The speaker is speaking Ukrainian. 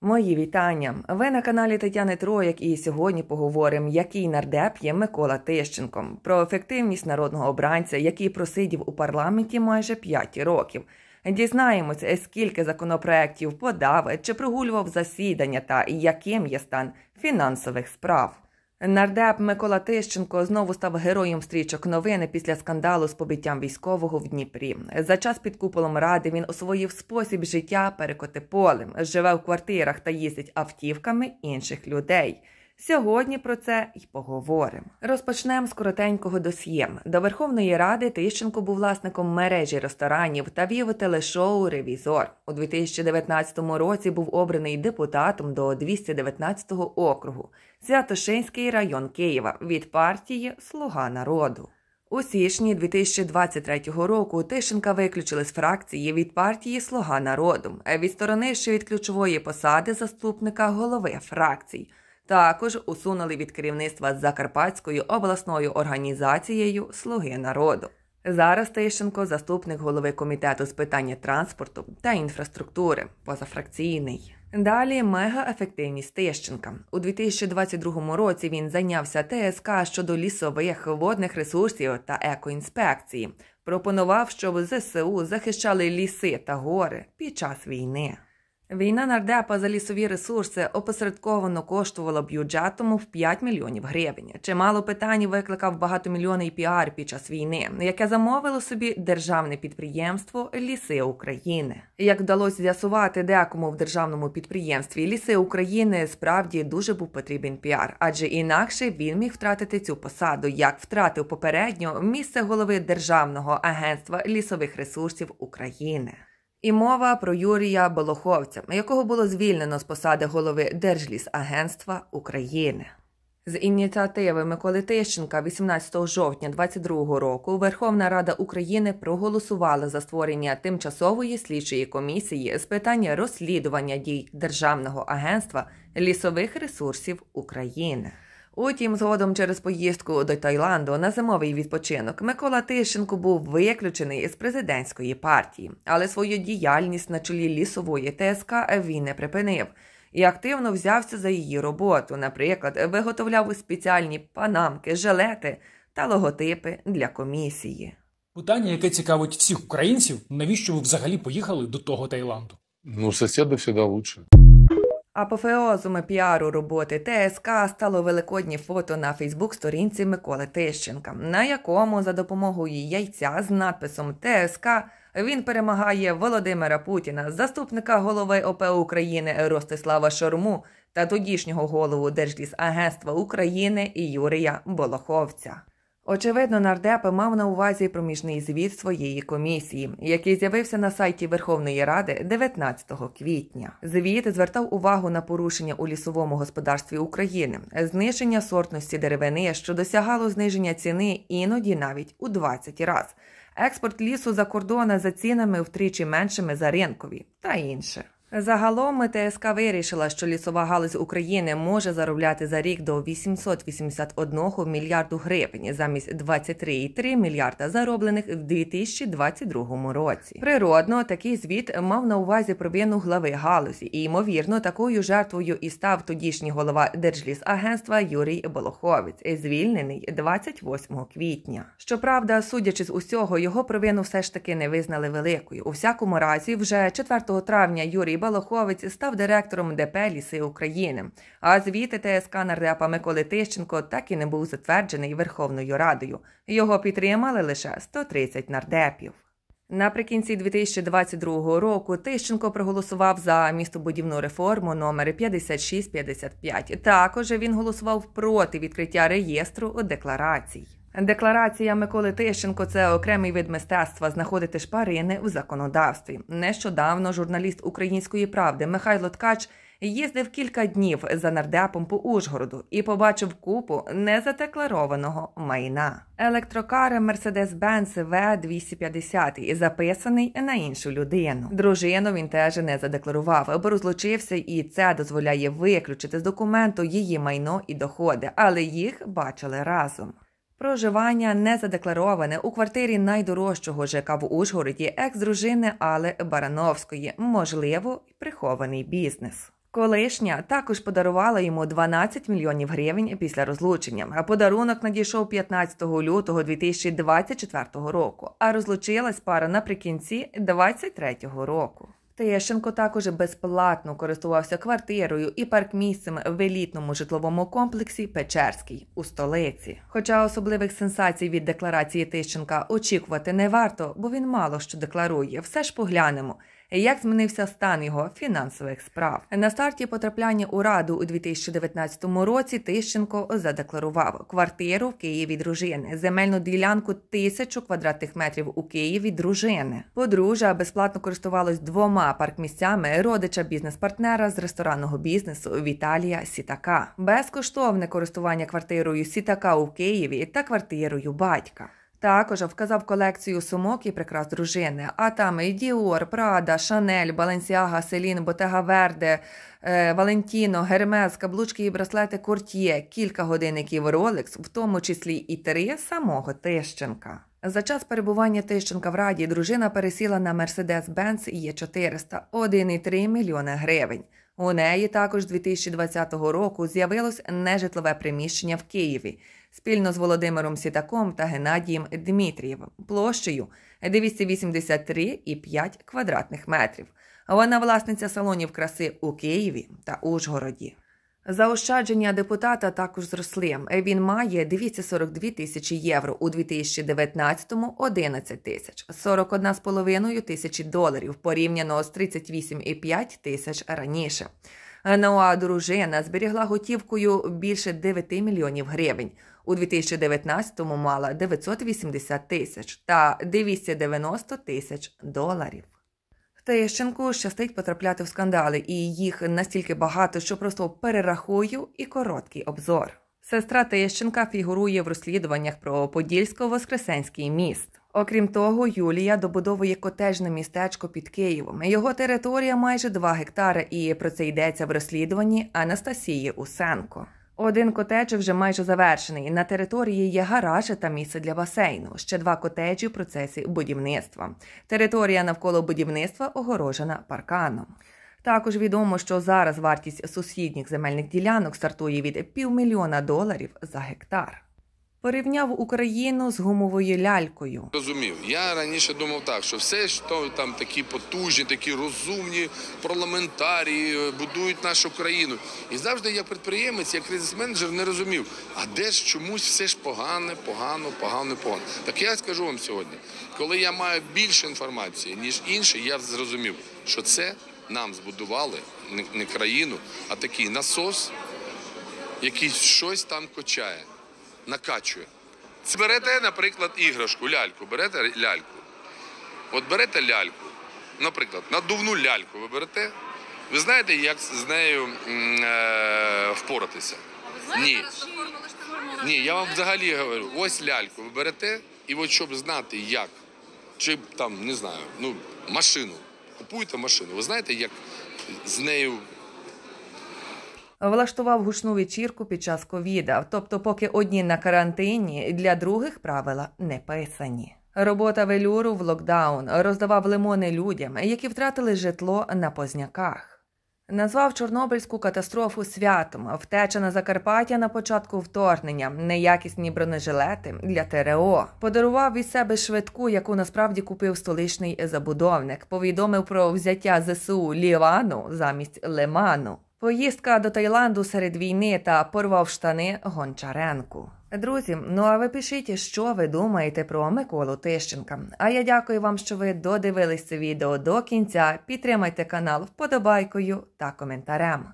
Мої вітання. Ви на каналі Тетяни Трояк і сьогодні поговоримо, який нардеп є Микола Тищенко, про ефективність народного обранця, який просидів у парламенті майже 5 років. Дізнаємося, скільки законопроєктів подав чи прогулював засідання, та яким є стан фінансових справ. Нардеп Микола Тищенко знову став героєм стрічок новини після скандалу з побиттям військового в Дніпрі. За час під куполом ради він освоїв спосіб життя перекоти полем, живе в квартирах та їздить автівками інших людей. Сьогодні про це й поговоримо. Розпочнемо з коротенького досьє. До Верховної Ради Тищенко був власником мережі ресторанів та вів телешоу Ревізор. У 2019 році був обраний депутатом до 219 округу Святошинський район Києва від партії Слуга народу. У січні 2023 року Тишенка виключили з фракції від партії Слуга народу, відсторонивши від ключової посади заступника голови фракції – також усунули від керівництва Закарпатською обласною організацією Слуги народу. Зараз Тищенко, заступник голови комітету з питання транспорту та інфраструктури, позафракційний. Далі мегаефективність Тищенка. У 2022 році він зайнявся ТСК щодо лісових водних ресурсів та екоінспекції. Пропонував, щоб ЗСУ захищали ліси та гори під час війни. Війна нардепа за лісові ресурси опосередковано коштувала бюджетому в 5 мільйонів гривень. Чимало питань викликав багатомільйонний піар під час війни, яке замовило собі державне підприємство Ліси України. Як вдалося з'ясувати, декому в державному підприємстві Ліси України справді дуже був потрібен піар, адже інакше він міг втратити цю посаду, як втратив попередньо місце голови державного агентства лісових ресурсів України. І мова про Юрія Болоховця, якого було звільнено з посади голови Держлісагентства України. З ініціативи Миколи Тищенка 18 жовтня 2022 року Верховна Рада України проголосувала за створення тимчасової слідчої комісії з питання розслідування дій Державного агентства лісових ресурсів України. Утім, згодом через поїздку до Таїланду на зимовий відпочинок Микола Тищенко був виключений із президентської партії, але свою діяльність на чолі лісової ТСК він не припинив і активно взявся за її роботу. Наприклад, виготовляв спеціальні панамки, жилети та логотипи для комісії. Питання, яке цікавить всіх українців, навіщо ви взагалі поїхали до того Таїланду? Ну, сусіди завжди краще. Апофеозуми піару роботи ТСК стало великодні фото на Фейсбук-сторінці Миколи Тищенка, на якому за допомогою яйця з надписом ТСК він перемагає Володимира Путіна, заступника голови ОП України Ростислава Шорму та тодішнього голову Держлісагентства України Юрія Болоховця. Очевидно, нардеп мав на увазі проміжний звіт своєї комісії, який з'явився на сайті Верховної Ради 19 квітня. Звіт звертав увагу на порушення у лісовому господарстві України, знищення сортності деревини, що досягало зниження ціни іноді навіть у 20 разів. Експорт лісу за кордона за цінами втричі меншими за ринкові та інше. Загалом МТСК вирішила, що лісова галузь України може заробляти за рік до 881 мільярду гривень замість 23,3 мільярда зароблених в 2022 році. Природно, такий звіт мав на увазі провину глави галузі, і ймовірно, такою жертвою і став тодішній голова Держлісагентства Юрій Болоховець, звільнений 28 квітня. Щоправда, судячи з усього, його провину все ж таки не визнали великою. У всякому разі, вже 4 травня Юрій. Юрій Балоховець став директором ДП Ліси України, а звіти ТСК нардепа Миколи Тищенко так і не був затверджений Верховною Радою. Його підтримали лише 130 нардепів. Наприкінці 2022 року Тищенко проголосував за містобудівну реформу номер 5655. Також він голосував проти відкриття реєстру декларацій. Декларація Миколи Тищенко це окремий вид мистецтва знаходити шпарини у законодавстві. Нещодавно журналіст Української правди Михайло Ткач їздив кілька днів за нардепом по Ужгороду і побачив купу незадекларованого майна. Електрокари Mercedes-Benz v 250 і записаний на іншу людину. Дружину він теж не задекларував, бо розлучився, і це дозволяє виключити з документу її майно і доходи, але їх бачили разом. Проживання не задеклароване у квартирі найдорожчого ЖК в Ужгороді екс-дружини Але Барановської, можливо, прихований бізнес. Колишня також подарувала йому 12 мільйонів гривень після розлучення. А подарунок надійшов 15 лютого 2024 року. А розлучилась пара наприкінці 2023 року. Тищенко також безплатно користувався квартирою і паркмісцем в елітному житловому комплексі Печерський у столиці. Хоча особливих сенсацій від декларації Тищенка очікувати не варто, бо він мало що декларує. Все ж поглянемо як змінився стан його фінансових справ. На старті потрапляння у раду у 2019 році Тищенко задекларував квартиру в Києві дружини, земельну ділянку тисячу квадратних метрів у Києві дружини. Подружжя безплатно користувалось двома паркмісцями родича бізнес-партнера з ресторанного бізнесу Віталія Сітака. Безкоштовне користування квартирою Сітака у Києві та квартирою батька. Також вказав колекцію сумок і прикрас дружини. А там і Діор, Прада, Шанель, Баленсіага, Селін, Ботега Верде, е, Валентіно, Гермес, каблучки і браслети Кортьє, кілька годинників Ролекс, в тому числі і три самого Тищенка. За час перебування Тищенка в раді дружина пересіла на Mercedes-Benz e 400 1,3 мільйона гривень. У неї також 2020 року з'явилось нежитлове приміщення в Києві спільно з Володимиром Сітаком та Геннадієм Дмітрієвим площею 283,5 квадратних метрів. Вона власниця салонів краси у Києві та Ужгороді. Заощадження депутата також зросли. Він має 242 тисячі євро у 2019-му – 11 тисяч, 41,5 тисячі доларів порівняно з 38,5 тисяч раніше. Наоа ну, дружина зберігла готівкою більше 9 мільйонів гривень. У 2019-му мала 980 тисяч та 290 тисяч доларів. Тищенку щастить потрапляти в скандали, і їх настільки багато, що просто перерахую і короткий обзор. Сестра Тищенка фігурує в розслідуваннях про Подільсько-Воскресенський міст. Окрім того, Юлія добудовує котежне містечко під Києвом. Його територія майже 2 гектари, і про це йдеться в розслідуванні Анастасії Усенко. Один котедж вже майже завершений. На території є гараж та місце для басейну. Ще два котеджі в процесі будівництва. Територія навколо будівництва огорожена парканом. Також відомо, що зараз вартість сусідніх земельних ділянок стартує від півмільйона доларів за гектар. Порівняв Україну з гумовою лялькою. Розумів, я раніше думав так, що все що там такі потужні, такі розумні парламентарі, е, будують нашу країну. І завжди я підприємець, як кризис-менеджер, не розумів, а де ж чомусь все ж погане, погано, погано, погано. Так я скажу вам сьогодні, коли я маю більше інформації ніж інші, я зрозумів, що це нам збудували не країну, а такий насос, який щось там качає накачує. Берете, наприклад, іграшку, ляльку, берете ляльку. От берете ляльку, наприклад, надувну ляльку ви берете. Ви знаєте, як з нею е, впоратися? Ні. Ні, я вам взагалі говорю, ось ляльку ви берете, і от щоб знати, як, чи там, не знаю, ну, машину. Купуєте машину, ви знаєте, як з нею влаштував гучну вечірку під час ковіда, тобто, поки одні на карантині, для других правила не писані. Робота велюру в локдаун роздавав лимони людям, які втратили житло на позняках. Назвав Чорнобильську катастрофу святом, втеча на Закарпаття на початку вторгнення, неякісні бронежилети для ТРО. Подарував від себе швидку, яку насправді купив столичний забудовник. Повідомив про взяття ЗСУ Лівану замість Лиману. Поїздка до Таїланду серед війни та порвав штани Гончаренку. Друзі, ну а ви пишіть, що ви думаєте про Миколу Тищенка. А я дякую вам, що ви додивились це відео до кінця. Підтримайте канал вподобайкою та коментарем.